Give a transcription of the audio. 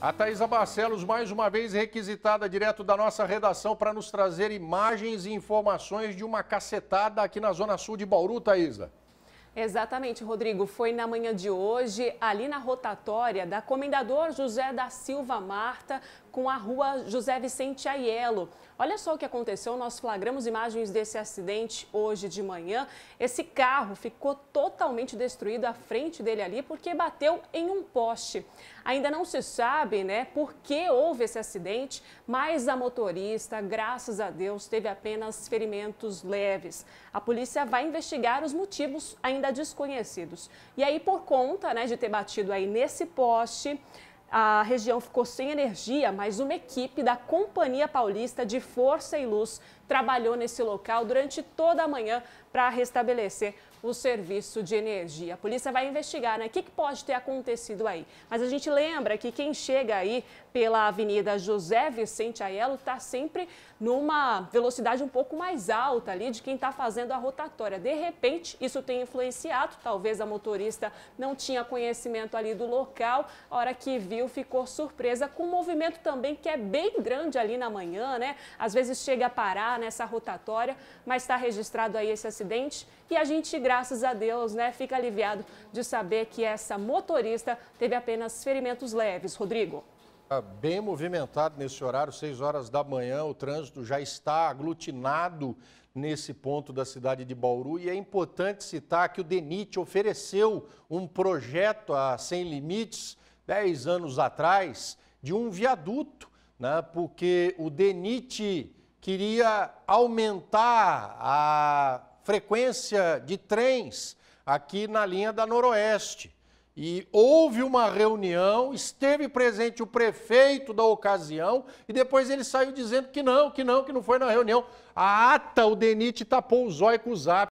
A Thaisa Barcelos, mais uma vez requisitada direto da nossa redação para nos trazer imagens e informações de uma cacetada aqui na Zona Sul de Bauru, Thaisa. Exatamente, Rodrigo. Foi na manhã de hoje, ali na rotatória da Comendador José da Silva Marta, com a rua José Vicente Aiello. Olha só o que aconteceu, nós flagramos imagens desse acidente hoje de manhã. Esse carro ficou totalmente destruído à frente dele ali porque bateu em um poste. Ainda não se sabe, né, por que houve esse acidente, mas a motorista, graças a Deus, teve apenas ferimentos leves. A polícia vai investigar os motivos ainda desconhecidos. E aí, por conta né, de ter batido aí nesse poste, a região ficou sem energia, mas uma equipe da Companhia Paulista de Força e Luz trabalhou nesse local durante toda a manhã para restabelecer o serviço de energia. A polícia vai investigar né, o que, pode ter acontecido aí. Mas a gente lembra que quem chega aí pela Avenida José Vicente Aiello está sempre numa velocidade um pouco mais alta ali de quem está fazendo a rotatória. De repente, isso tem influenciado, talvez a motorista não tinha conhecimento ali do local. A hora que viu, ficou surpresa com o um movimento também que é bem grande ali na manhã, né? Às vezes chega a parar nessa rotatória, mas está registrado aí esse acidente e a gente, graças a Deus, né, fica aliviado de saber que essa motorista teve apenas ferimentos leves. Rodrigo. Tá bem movimentado nesse horário, 6 horas da manhã, o trânsito já está aglutinado nesse ponto da cidade de Bauru e é importante citar que o DENIT ofereceu um projeto a Sem Limites 10 anos atrás de um viaduto, né, porque o DENIT queria aumentar a frequência de trens aqui na linha da Noroeste. E houve uma reunião, esteve presente o prefeito da ocasião e depois ele saiu dizendo que não, que não, que não foi na reunião. A ata, o Denit tapou o zóio com o zap.